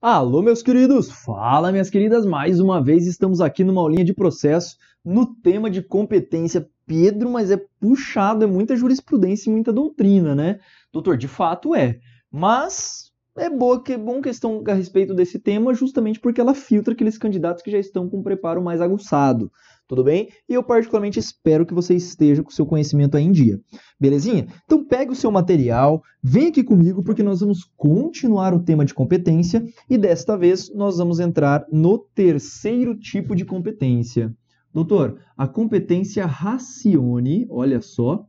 Alô, meus queridos! Fala, minhas queridas! Mais uma vez estamos aqui numa aulinha de processo no tema de competência. Pedro, mas é puxado, é muita jurisprudência e muita doutrina, né? Doutor, de fato é. Mas é boa que é bom questão a respeito desse tema, justamente porque ela filtra aqueles candidatos que já estão com um preparo mais aguçado. Tudo bem? E eu particularmente espero que você esteja com o seu conhecimento aí em dia. Belezinha? Então pegue o seu material, vem aqui comigo porque nós vamos continuar o tema de competência e desta vez nós vamos entrar no terceiro tipo de competência. Doutor, a competência racione, olha só,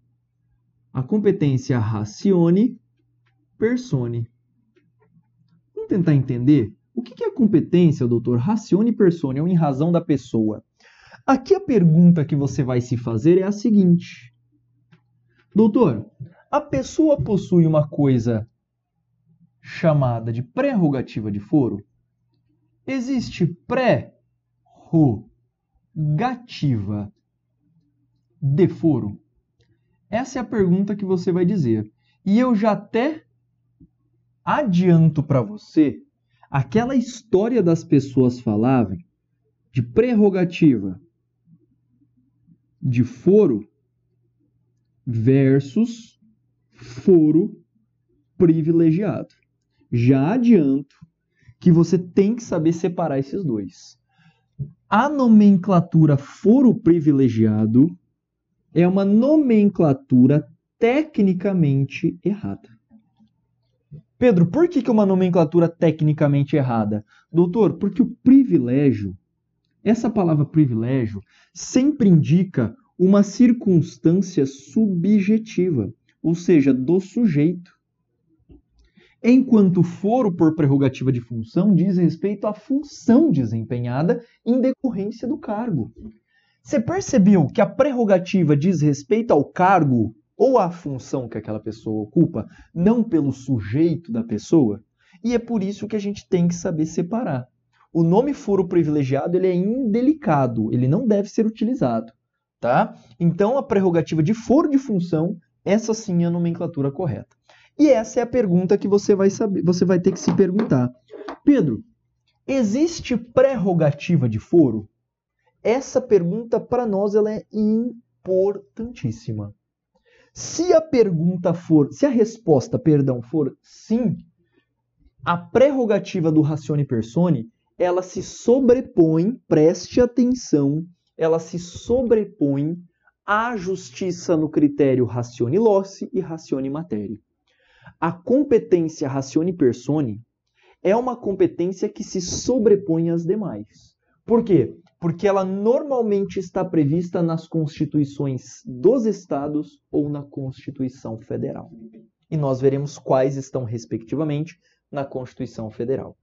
a competência racione persone. Vamos tentar entender o que é competência, doutor? Racione persone, ou em razão da pessoa. Aqui a pergunta que você vai se fazer é a seguinte: Doutor, a pessoa possui uma coisa chamada de prerrogativa de foro? Existe pré pré-rogativa de foro? Essa é a pergunta que você vai dizer. E eu já até adianto para você aquela história das pessoas falarem de prerrogativa de foro versus foro privilegiado. Já adianto que você tem que saber separar esses dois. A nomenclatura foro privilegiado é uma nomenclatura tecnicamente errada. Pedro, por que, que é uma nomenclatura tecnicamente errada? Doutor, porque o privilégio, essa palavra privilégio, sempre indica uma circunstância subjetiva, ou seja, do sujeito. Enquanto foro por prerrogativa de função diz respeito à função desempenhada em decorrência do cargo. Você percebeu que a prerrogativa diz respeito ao cargo ou a função que aquela pessoa ocupa, não pelo sujeito da pessoa, e é por isso que a gente tem que saber separar. O nome furo privilegiado ele é indelicado, ele não deve ser utilizado, tá? Então a prerrogativa de foro de função, essa sim é a nomenclatura correta. E essa é a pergunta que você vai saber, você vai ter que se perguntar. Pedro, existe prerrogativa de foro? Essa pergunta para nós ela é importantíssima. Se a pergunta for, se a resposta, perdão, for sim, a prerrogativa do racione persone, ela se sobrepõe, preste atenção, ela se sobrepõe à justiça no critério racione loci e racione matéria. A competência racione persone é uma competência que se sobrepõe às demais. Por quê? porque ela normalmente está prevista nas constituições dos estados ou na Constituição Federal. E nós veremos quais estão, respectivamente, na Constituição Federal.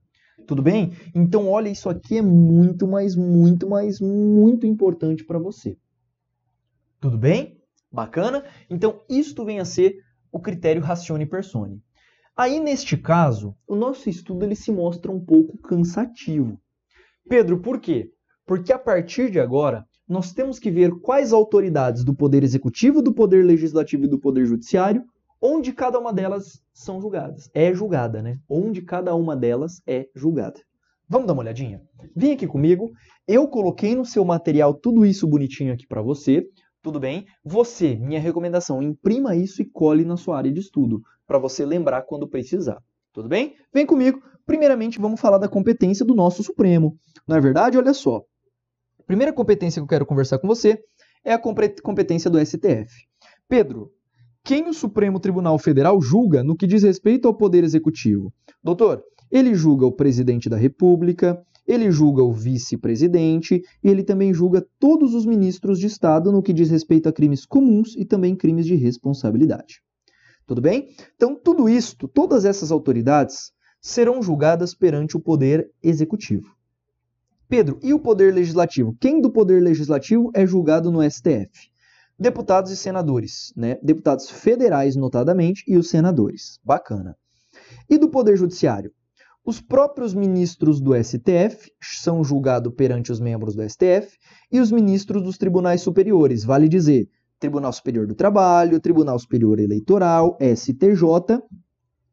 Tudo bem? Então, olha, isso aqui é muito, mas muito, mas muito importante para você. Tudo bem? Bacana? Então, isto vem a ser o critério ratione persone. Aí, neste caso, o nosso estudo ele se mostra um pouco cansativo. Pedro, por quê? Porque a partir de agora, nós temos que ver quais autoridades do Poder Executivo, do Poder Legislativo e do Poder Judiciário, onde cada uma delas são julgadas. É julgada, né? Onde cada uma delas é julgada. Vamos dar uma olhadinha? Vem aqui comigo. Eu coloquei no seu material tudo isso bonitinho aqui para você. Tudo bem? Você, minha recomendação, imprima isso e cole na sua área de estudo, para você lembrar quando precisar. Tudo bem? Vem comigo. Primeiramente, vamos falar da competência do nosso Supremo. Na é verdade, olha só, primeira competência que eu quero conversar com você é a competência do STF. Pedro, quem o Supremo Tribunal Federal julga no que diz respeito ao Poder Executivo? Doutor, ele julga o presidente da República, ele julga o vice-presidente e ele também julga todos os ministros de Estado no que diz respeito a crimes comuns e também crimes de responsabilidade. Tudo bem? Então, tudo isto, todas essas autoridades serão julgadas perante o Poder Executivo. Pedro, e o Poder Legislativo? Quem do Poder Legislativo é julgado no STF? Deputados e senadores, né? Deputados federais, notadamente, e os senadores. Bacana. E do Poder Judiciário? Os próprios ministros do STF são julgados perante os membros do STF e os ministros dos tribunais superiores, vale dizer, Tribunal Superior do Trabalho, Tribunal Superior Eleitoral, STJ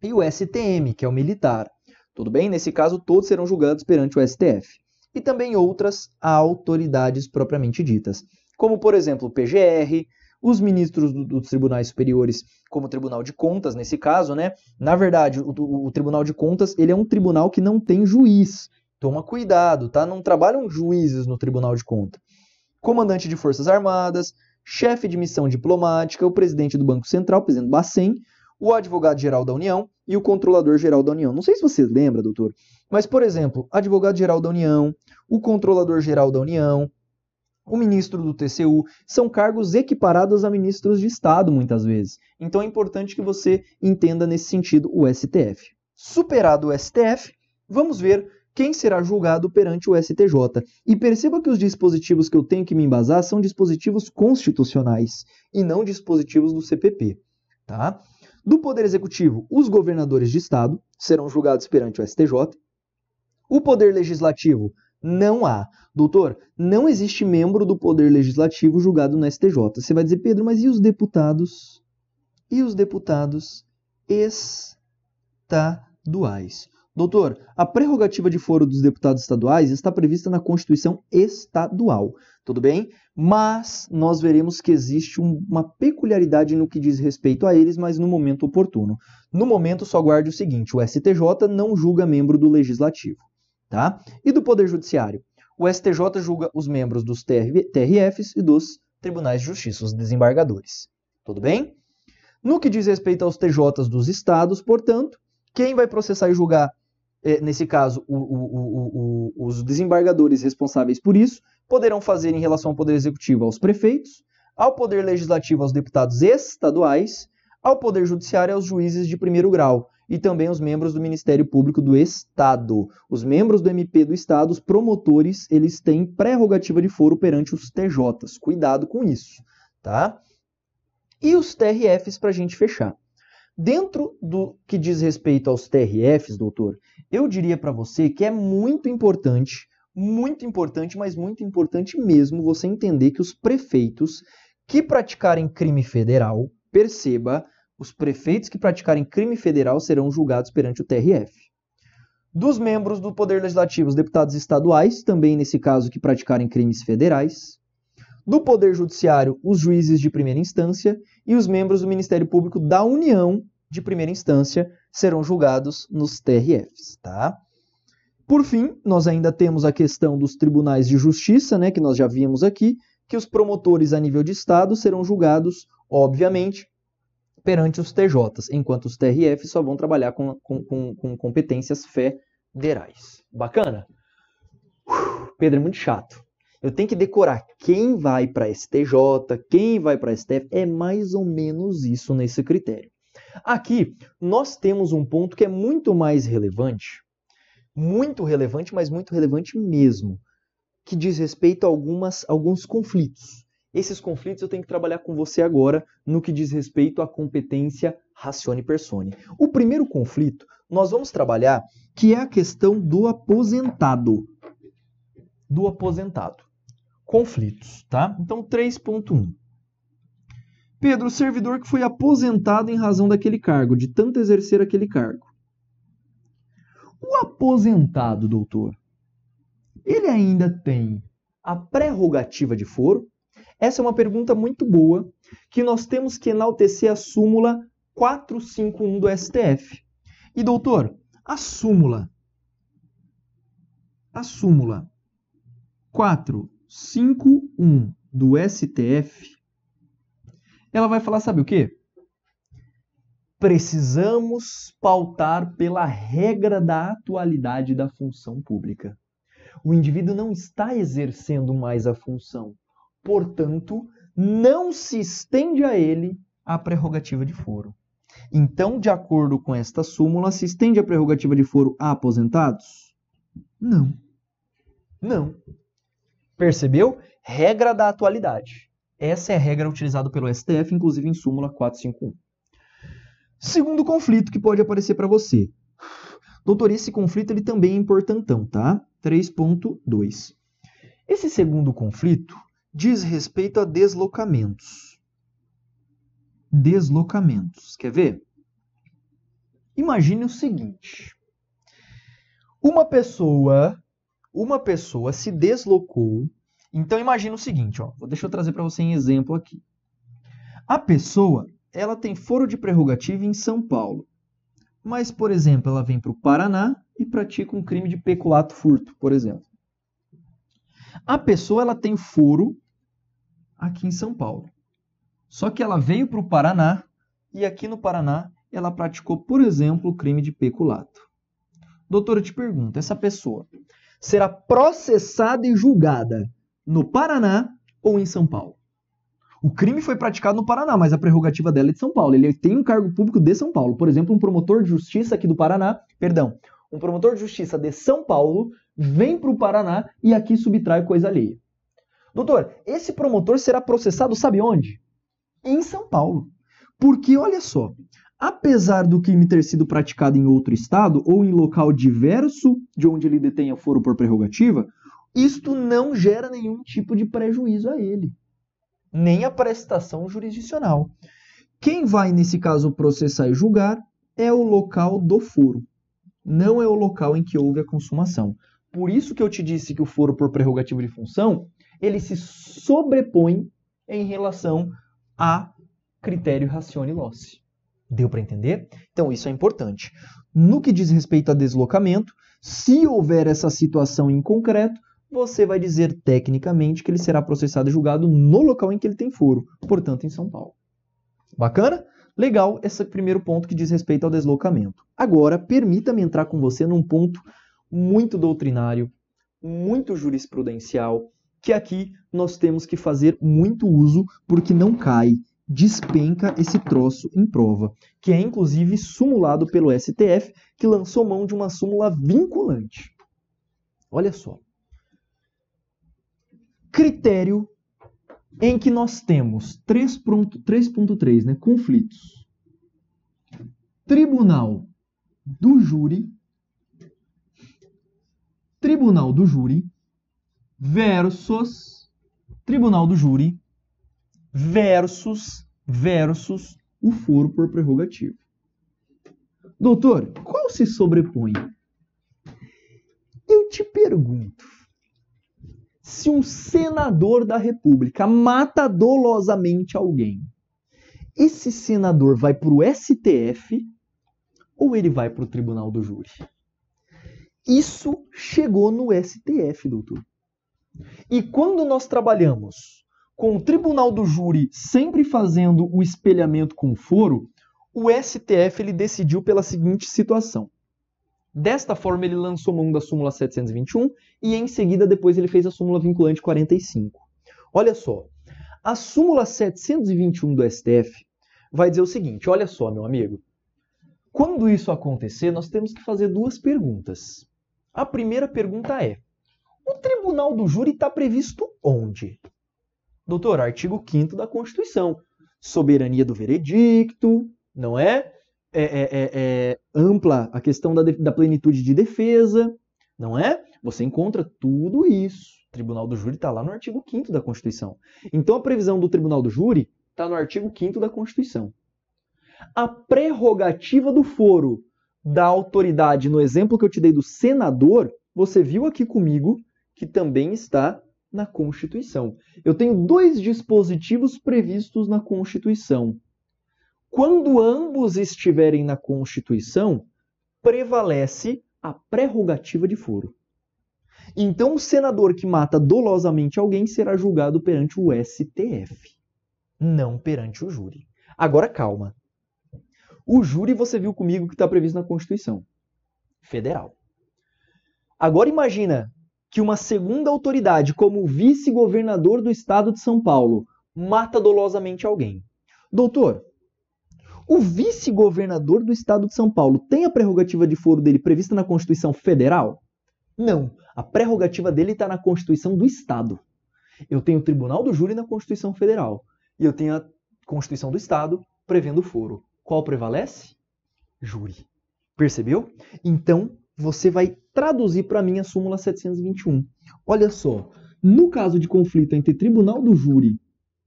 e o STM, que é o militar. Tudo bem? Nesse caso, todos serão julgados perante o STF e também outras autoridades propriamente ditas, como por exemplo o PGR, os ministros dos tribunais superiores, como o Tribunal de Contas, nesse caso, né? Na verdade, o, o, o, Tribunal de Contas ele é um tribunal que não tem juiz. Toma cuidado, tá? Não trabalham juízes no Tribunal de Contas. Comandante de Forças Armadas, chefe de missão diplomática, o presidente do Banco Central, presidente Bacem. Bacen, o advogado-geral da União e o controlador-geral da União. Não sei se você lembra, doutor, mas, por exemplo, advogado-geral da União, o controlador-geral da União, o ministro do TCU, são cargos equiparados a ministros de Estado, muitas vezes. Então é importante que você entenda nesse sentido o STF. Superado o STF, vamos ver quem será julgado perante o STJ. E perceba que os dispositivos que eu tenho que me embasar são dispositivos constitucionais e não dispositivos do CPP, tá? Do Poder Executivo, os governadores de estado serão julgados perante o STJ. O Poder Legislativo, não há. Doutor, não existe membro do Poder Legislativo julgado no STJ. Você vai dizer, Pedro, mas e os deputados? E os deputados estaduais? Doutor, a prerrogativa de foro dos deputados estaduais está prevista na Constituição Estadual, tudo bem? Mas nós veremos que existe uma peculiaridade no que diz respeito a eles, mas no momento oportuno. No momento, só guarde o seguinte: o STJ não julga membro do Legislativo, tá? E do Poder Judiciário? O STJ julga os membros dos TRFs e dos Tribunais de Justiça, os desembargadores, tudo bem? No que diz respeito aos TJs dos estados, portanto, quem vai processar e julgar é, nesse caso, o, o, o, os desembargadores responsáveis por isso poderão fazer em relação ao Poder Executivo aos prefeitos, ao Poder Legislativo aos deputados estaduais, ao Poder Judiciário aos juízes de primeiro grau e também os membros do Ministério Público do Estado. Os membros do MP do Estado, os promotores, eles têm prerrogativa de foro perante os TJs. Cuidado com isso, tá? E os TRFs para a gente fechar. Dentro do que diz respeito aos TRFs, doutor, eu diria para você que é muito importante, muito importante, mas muito importante mesmo você entender que os prefeitos que praticarem crime federal, perceba, os prefeitos que praticarem crime federal serão julgados perante o TRF. Dos membros do Poder Legislativo, os deputados estaduais, também nesse caso que praticarem crimes federais, do Poder Judiciário, os juízes de primeira instância, e os membros do Ministério Público da União de primeira instância serão julgados nos TRFs, tá? Por fim, nós ainda temos a questão dos tribunais de justiça, né, que nós já vimos aqui, que os promotores a nível de estado serão julgados, obviamente, perante os TJs, enquanto os TRFs só vão trabalhar com, com, com, com competências federais. Bacana? Uf, Pedro é muito chato. Eu tenho que decorar quem vai para STJ, quem vai para STF. É mais ou menos isso nesse critério. Aqui nós temos um ponto que é muito mais relevante, muito relevante, mas muito relevante mesmo, que diz respeito a algumas, alguns conflitos. Esses conflitos eu tenho que trabalhar com você agora no que diz respeito à competência ratione persone. O primeiro conflito nós vamos trabalhar que é a questão do aposentado. Do aposentado conflitos, tá? Então 3.1. Pedro, servidor que foi aposentado em razão daquele cargo, de tanto exercer aquele cargo. O aposentado, doutor, ele ainda tem a prerrogativa de foro? Essa é uma pergunta muito boa que nós temos que enaltecer a súmula 451 do STF. E doutor, a súmula a súmula 4 51 do STF, ela vai falar, sabe o quê? Precisamos pautar pela regra da atualidade da função pública. O indivíduo não está exercendo mais a função, portanto, não se estende a ele a prerrogativa de foro. Então, de acordo com esta súmula, se estende a prerrogativa de foro a aposentados? Não. Não. Percebeu? Regra da atualidade. Essa é a regra utilizada pelo STF, inclusive em súmula 451. Segundo conflito que pode aparecer para você. Doutor, esse conflito ele também é importantão, tá? 3.2. Esse segundo conflito diz respeito a deslocamentos. Deslocamentos. Quer ver? Imagine o seguinte: uma pessoa uma pessoa se deslocou. Então imagina o seguinte, ó, deixa eu trazer para você um exemplo aqui. A pessoa, ela tem foro de prerrogativa em São Paulo. Mas, por exemplo, ela vem para o Paraná e pratica um crime de peculato furto, por exemplo. A pessoa ela tem foro aqui em São Paulo. Só que ela veio para o Paraná e aqui no Paraná ela praticou, por exemplo, o crime de peculato. Doutora, eu te pergunto, essa pessoa, será processada e julgada no Paraná ou em São Paulo. O crime foi praticado no Paraná, mas a prerrogativa dela é de São Paulo. Ele tem um cargo público de São Paulo. Por exemplo, um promotor de justiça aqui do Paraná, perdão, um promotor de justiça de São Paulo vem para o Paraná e aqui subtrai coisa alheia. Doutor, esse promotor será processado sabe onde? Em São Paulo. Porque, olha só, apesar do crime ter sido praticado em outro estado ou em local diverso de onde ele detenha foro por prerrogativa, isto não gera nenhum tipo de prejuízo a ele, nem a prestação jurisdicional. Quem vai, nesse caso, processar e julgar é o local do foro, não é o local em que houve a consumação. Por isso que eu te disse que o foro por prerrogativa de função, ele se sobrepõe em relação a critério ratione loci. Deu para entender? Então, isso é importante. No que diz respeito a deslocamento, se houver essa situação em concreto, você vai dizer tecnicamente que ele será processado e julgado no local em que ele tem foro, portanto, em São Paulo. Bacana? Legal esse primeiro ponto que diz respeito ao deslocamento. Agora, permita-me entrar com você num ponto muito doutrinário, muito jurisprudencial, que aqui nós temos que fazer muito uso porque não cai despenca esse troço em prova, que é inclusive sumulado pelo STF, que lançou mão de uma súmula vinculante. Olha só. Critério em que nós temos 3.3, né, conflitos. Tribunal do júri Tribunal do júri versus Tribunal do júri versus, versus o foro por prerrogativa. Doutor, qual se sobrepõe? Eu te pergunto, se um senador da República mata dolosamente alguém, esse senador vai para o STF ou ele vai para o Tribunal do Júri? Isso chegou no STF, doutor. E quando nós trabalhamos com o tribunal do júri sempre fazendo o espelhamento com o foro, o STF ele decidiu pela seguinte situação. Desta forma, ele lançou mão da súmula 721 e em seguida depois ele fez a súmula vinculante 45. Olha só, a súmula 721 do STF vai dizer o seguinte: olha só, meu amigo. Quando isso acontecer, nós temos que fazer duas perguntas. A primeira pergunta é: o tribunal do júri está previsto onde? Doutor, artigo 5 da Constituição. Soberania do veredicto, não é? É, é, é, é ampla a questão da, da plenitude de defesa, não é? Você encontra tudo isso. O Tribunal do Júri está lá no artigo 5 da Constituição. Então a previsão do Tribunal do Júri está no artigo 5 da Constituição. A prerrogativa do foro da autoridade, no exemplo que eu te dei do senador, você viu aqui comigo que também está na Constituição. Eu tenho dois dispositivos previstos na Constituição. Quando ambos estiverem na Constituição, prevalece a prerrogativa de foro. Então, o senador que mata dolosamente alguém será julgado perante o STF, não perante o júri. Agora, calma. O júri, você viu comigo que está previsto na Constituição Federal. Agora, imagina que uma segunda autoridade, como o vice-governador do estado de São Paulo, mata dolosamente alguém. Doutor, o vice-governador do estado de São Paulo tem a prerrogativa de foro dele prevista na Constituição Federal? Não. A prerrogativa dele está na Constituição do Estado. Eu tenho o Tribunal do Júri na Constituição Federal. E eu tenho a Constituição do Estado prevendo o foro. Qual prevalece? Júri. Percebeu? Então, você vai traduzir para mim a súmula 721. Olha só, no caso de conflito entre tribunal do júri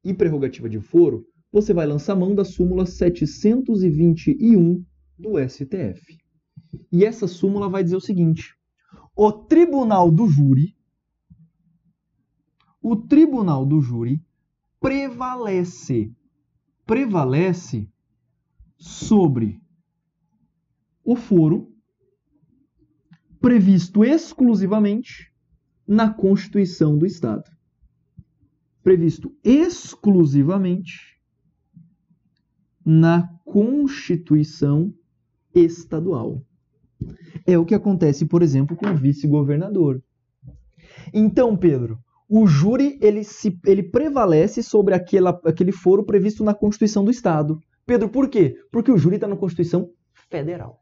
e prerrogativa de foro, você vai lançar mão da súmula 721 do STF. E essa súmula vai dizer o seguinte: o tribunal do júri o tribunal do júri prevalece prevalece sobre o foro previsto exclusivamente na Constituição do Estado. Previsto exclusivamente na Constituição Estadual. É o que acontece, por exemplo, com o vice-governador. Então, Pedro, o júri ele, se, ele prevalece sobre aquela, aquele foro previsto na Constituição do Estado. Pedro, por quê? Porque o júri está na Constituição Federal.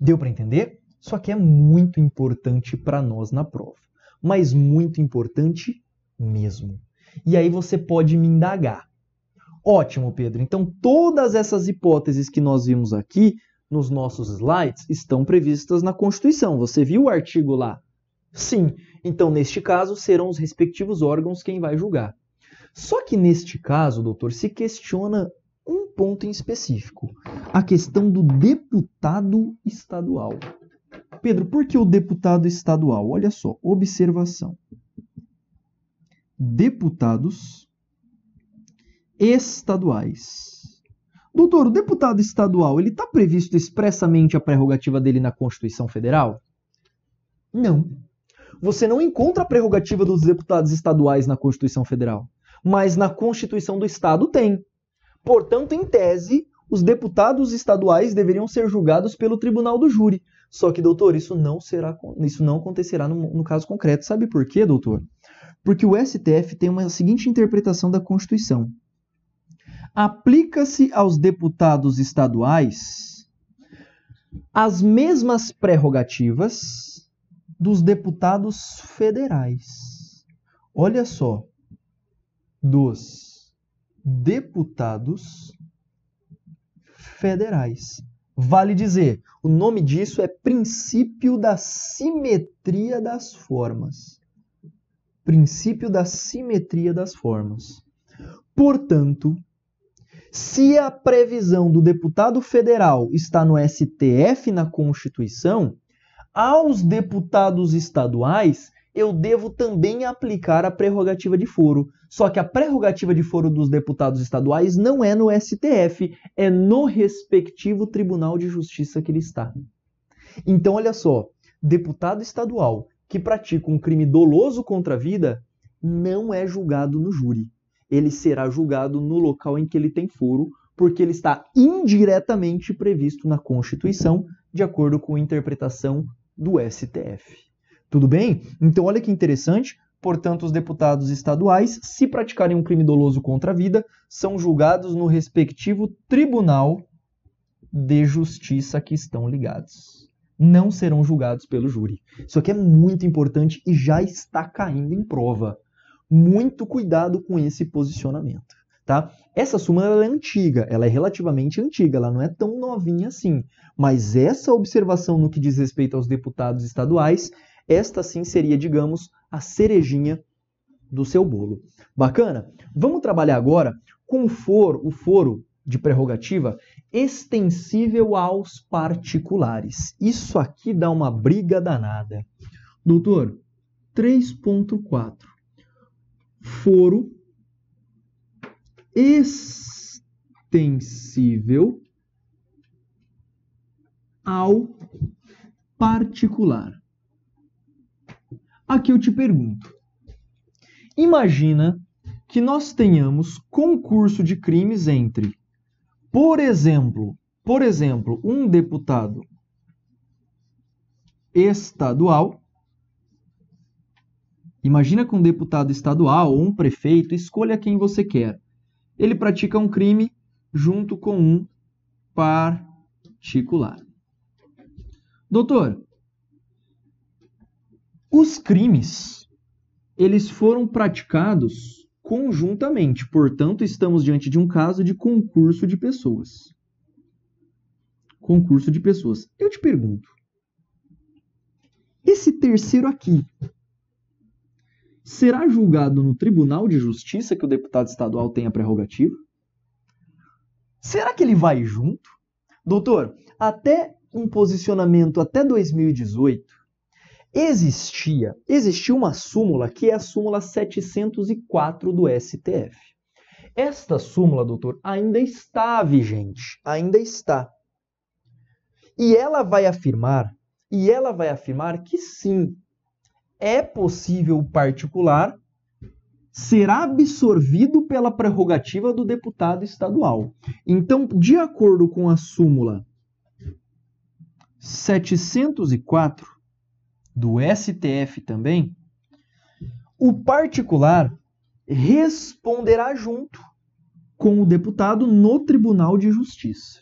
Deu para entender? Só que é muito importante para nós na prova, mas muito importante mesmo. E aí você pode me indagar. Ótimo, Pedro. Então todas essas hipóteses que nós vimos aqui nos nossos slides estão previstas na Constituição. Você viu o artigo lá? Sim. Então, neste caso, serão os respectivos órgãos quem vai julgar. Só que neste caso, doutor, se questiona um ponto em específico: a questão do deputado estadual. Pedro, por que o deputado estadual? Olha só, observação. Deputados estaduais. Doutor, o deputado estadual, ele está previsto expressamente a prerrogativa dele na Constituição Federal? Não. Você não encontra a prerrogativa dos deputados estaduais na Constituição Federal, mas na Constituição do Estado tem. Portanto, em tese, os deputados estaduais deveriam ser julgados pelo tribunal do júri. Só que, doutor, isso não será, isso não acontecerá no, no caso concreto. Sabe por quê, doutor? Porque o STF tem uma seguinte interpretação da Constituição: aplica-se aos deputados estaduais as mesmas prerrogativas dos deputados federais. Olha só, dos deputados federais. Vale dizer, o nome disso é princípio da simetria das formas. Princípio da simetria das formas. Portanto, se a previsão do deputado federal está no STF na Constituição, aos deputados estaduais eu devo também aplicar a prerrogativa de foro. Só que a prerrogativa de foro dos deputados estaduais não é no STF, é no respectivo Tribunal de Justiça que ele está. Então, olha só, deputado estadual que pratica um crime doloso contra a vida não é julgado no júri. Ele será julgado no local em que ele tem foro, porque ele está indiretamente previsto na Constituição, de acordo com a interpretação do STF. Tudo bem? Então, olha que interessante. Portanto, os deputados estaduais, se praticarem um crime doloso contra a vida, são julgados no respectivo tribunal de justiça que estão ligados. Não serão julgados pelo júri. Isso aqui é muito importante e já está caindo em prova. Muito cuidado com esse posicionamento. Tá? Essa súmula é antiga, ela é relativamente antiga, ela não é tão novinha assim. Mas essa observação no que diz respeito aos deputados estaduais esta sim seria, digamos, a cerejinha do seu bolo. Bacana? Vamos trabalhar agora com o foro, o foro de prerrogativa extensível aos particulares. Isso aqui dá uma briga danada. Doutor, 3.4. Foro extensível ao particular. Aqui eu te pergunto: imagina que nós tenhamos concurso de crimes entre, por exemplo, por exemplo, um deputado estadual. Imagina que um deputado estadual ou um prefeito escolha quem você quer. Ele pratica um crime junto com um particular. Doutor, os crimes, eles foram praticados conjuntamente, portanto, estamos diante de um caso de concurso de pessoas. Concurso de pessoas. Eu te pergunto, esse terceiro aqui será julgado no Tribunal de Justiça que o deputado estadual tem a prerrogativa? Será que ele vai junto? Doutor, até um posicionamento até 2018, Existia, existia uma súmula que é a súmula 704 do STF. Esta súmula, doutor, ainda está vigente, ainda está. E ela vai afirmar, e ela vai afirmar que sim, é possível o particular ser absorvido pela prerrogativa do deputado estadual. Então, de acordo com a súmula 704, do STF também, o particular responderá junto com o deputado no Tribunal de Justiça.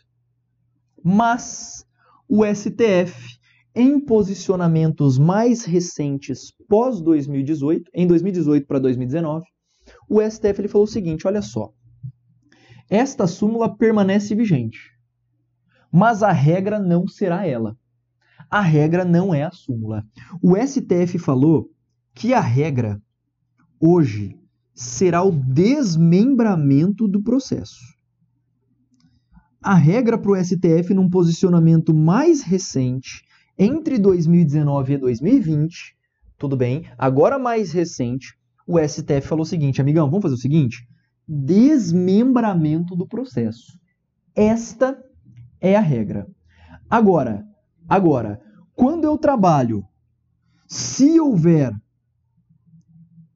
Mas o STF, em posicionamentos mais recentes pós 2018, em 2018 para 2019, o STF ele falou o seguinte, olha só. Esta súmula permanece vigente, mas a regra não será ela a regra não é a súmula. O STF falou que a regra hoje será o desmembramento do processo. A regra para o STF, num posicionamento mais recente, entre 2019 e 2020, tudo bem, agora mais recente, o STF falou o seguinte, amigão, vamos fazer o seguinte? Desmembramento do processo. Esta é a regra. Agora, Agora, quando eu trabalho, se houver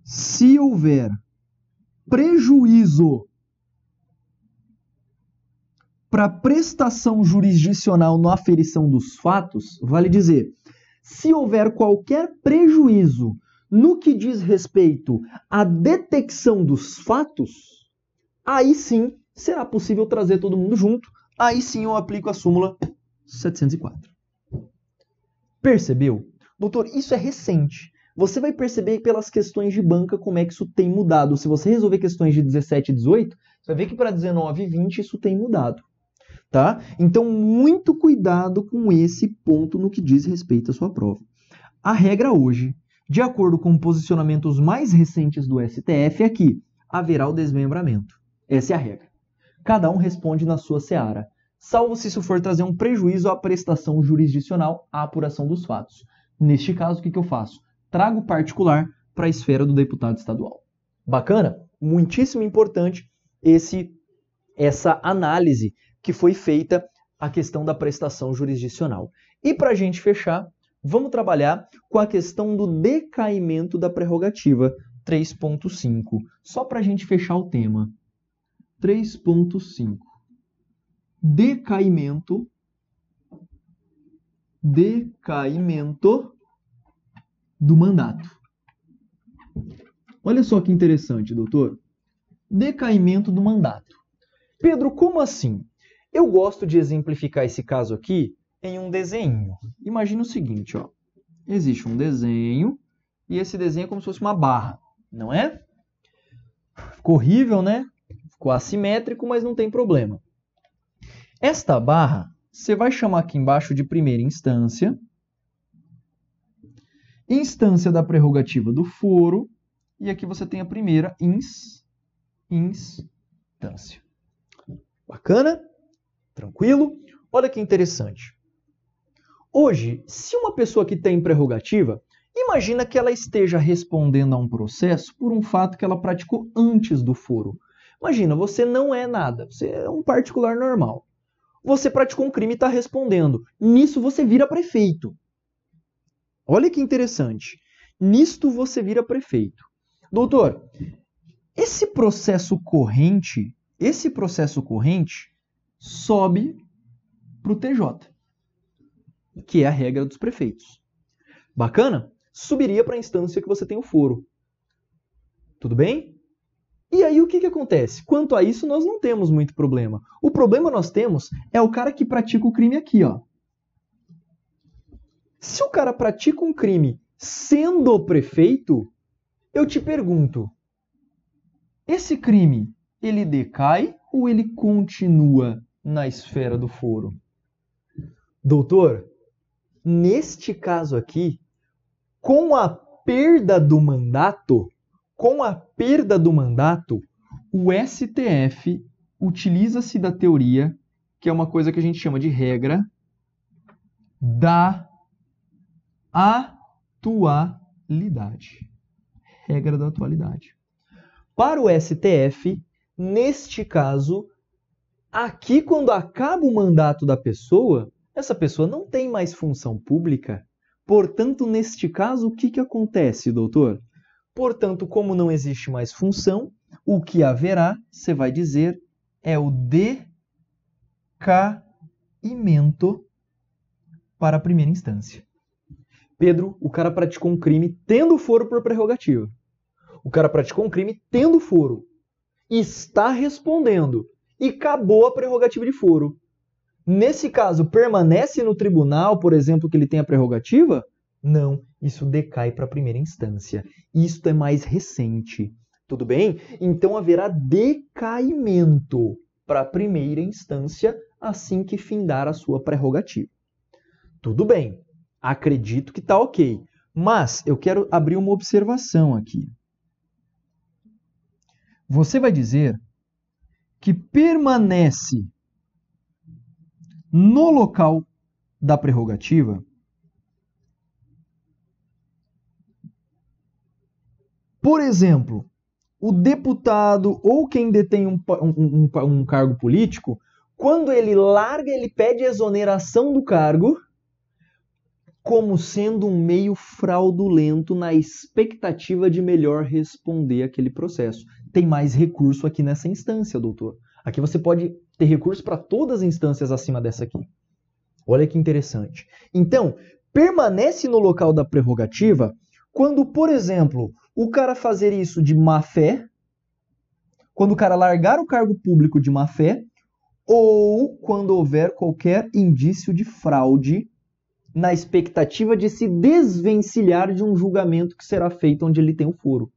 se houver prejuízo para prestação jurisdicional na aferição dos fatos, vale dizer, se houver qualquer prejuízo no que diz respeito à detecção dos fatos, aí sim será possível trazer todo mundo junto, aí sim eu aplico a súmula 704. Percebeu? Doutor, isso é recente. Você vai perceber pelas questões de banca como é que isso tem mudado. Se você resolver questões de 17 e 18, você vai ver que para 19 e 20 isso tem mudado. Tá? Então, muito cuidado com esse ponto no que diz respeito à sua prova. A regra hoje, de acordo com posicionamentos mais recentes do STF, é que haverá o desmembramento. Essa é a regra. Cada um responde na sua seara salvo se isso for trazer um prejuízo à prestação jurisdicional à apuração dos fatos. Neste caso, o que, que eu faço? Trago particular para a esfera do deputado estadual. Bacana? Muitíssimo importante esse essa análise que foi feita a questão da prestação jurisdicional. E para a gente fechar, vamos trabalhar com a questão do decaimento da prerrogativa 3.5. Só para a gente fechar o tema. 3.5 decaimento, decaimento do mandato. Olha só que interessante, doutor. Decaimento do mandato. Pedro, como assim? Eu gosto de exemplificar esse caso aqui em um desenho. Imagina o seguinte, ó. Existe um desenho e esse desenho é como se fosse uma barra, não é? Ficou horrível, né? Ficou assimétrico, mas não tem problema. Esta barra, você vai chamar aqui embaixo de primeira instância, instância da prerrogativa do foro, e aqui você tem a primeira ins, instância. Bacana? Tranquilo? Olha que interessante. Hoje, se uma pessoa que tem prerrogativa, imagina que ela esteja respondendo a um processo por um fato que ela praticou antes do foro. Imagina, você não é nada, você é um particular normal você praticou um crime e está respondendo. Nisso você vira prefeito. Olha que interessante. Nisto você vira prefeito. Doutor, esse processo corrente, esse processo corrente sobe para o TJ, que é a regra dos prefeitos. Bacana? Subiria para a instância que você tem o foro. Tudo bem? E aí o que, que acontece? Quanto a isso, nós não temos muito problema. O problema nós temos é o cara que pratica o crime aqui, ó. Se o cara pratica um crime sendo prefeito, eu te pergunto, esse crime, ele decai ou ele continua na esfera do foro? Doutor, neste caso aqui, com a perda do mandato, com a perda do mandato, o STF utiliza-se da teoria, que é uma coisa que a gente chama de regra, da atualidade. Regra da atualidade. Para o STF, neste caso, aqui quando acaba o mandato da pessoa, essa pessoa não tem mais função pública. Portanto, neste caso, o que, que acontece, doutor? Portanto, como não existe mais função, o que haverá, você vai dizer, é o decaimento para a primeira instância. Pedro, o cara praticou um crime tendo foro por prerrogativa. O cara praticou um crime tendo foro. Está respondendo. E acabou a prerrogativa de foro. Nesse caso, permanece no tribunal, por exemplo, que ele tem a prerrogativa? Não isso decai para a primeira instância. Isto é mais recente. Tudo bem? Então haverá decaimento para a primeira instância assim que findar a sua prerrogativa. Tudo bem, acredito que está ok, mas eu quero abrir uma observação aqui. Você vai dizer que permanece no local da prerrogativa Por exemplo, o deputado ou quem detém um, um, um, um, cargo político, quando ele larga, ele pede exoneração do cargo como sendo um meio fraudulento na expectativa de melhor responder aquele processo. Tem mais recurso aqui nessa instância, doutor. Aqui você pode ter recurso para todas as instâncias acima dessa aqui. Olha que interessante. Então, permanece no local da prerrogativa quando, por exemplo, o cara fazer isso de má fé, quando o cara largar o cargo público de má fé, ou quando houver qualquer indício de fraude na expectativa de se desvencilhar de um julgamento que será feito onde ele tem um furo.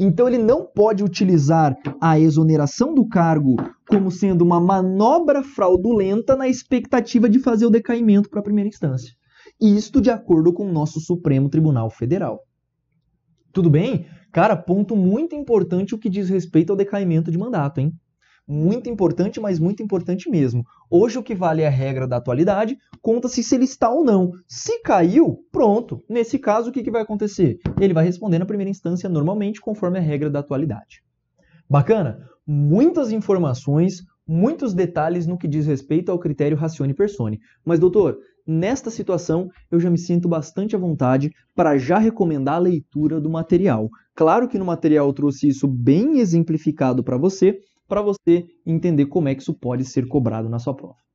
Então ele não pode utilizar a exoneração do cargo como sendo uma manobra fraudulenta na expectativa de fazer o decaimento para a primeira instância. Isto de acordo com o nosso Supremo Tribunal Federal. Tudo bem? Cara, ponto muito importante o que diz respeito ao decaimento de mandato, hein? Muito importante, mas muito importante mesmo. Hoje o que vale é a regra da atualidade, conta-se se ele está ou não. Se caiu, pronto. Nesse caso, o que, que vai acontecer? Ele vai responder na primeira instância normalmente, conforme a regra da atualidade. Bacana? Muitas informações, muitos detalhes no que diz respeito ao critério racione persone. Mas, doutor, nesta situação eu já me sinto bastante à vontade para já recomendar a leitura do material. Claro que no material eu trouxe isso bem exemplificado para você, para você entender como é que isso pode ser cobrado na sua prova.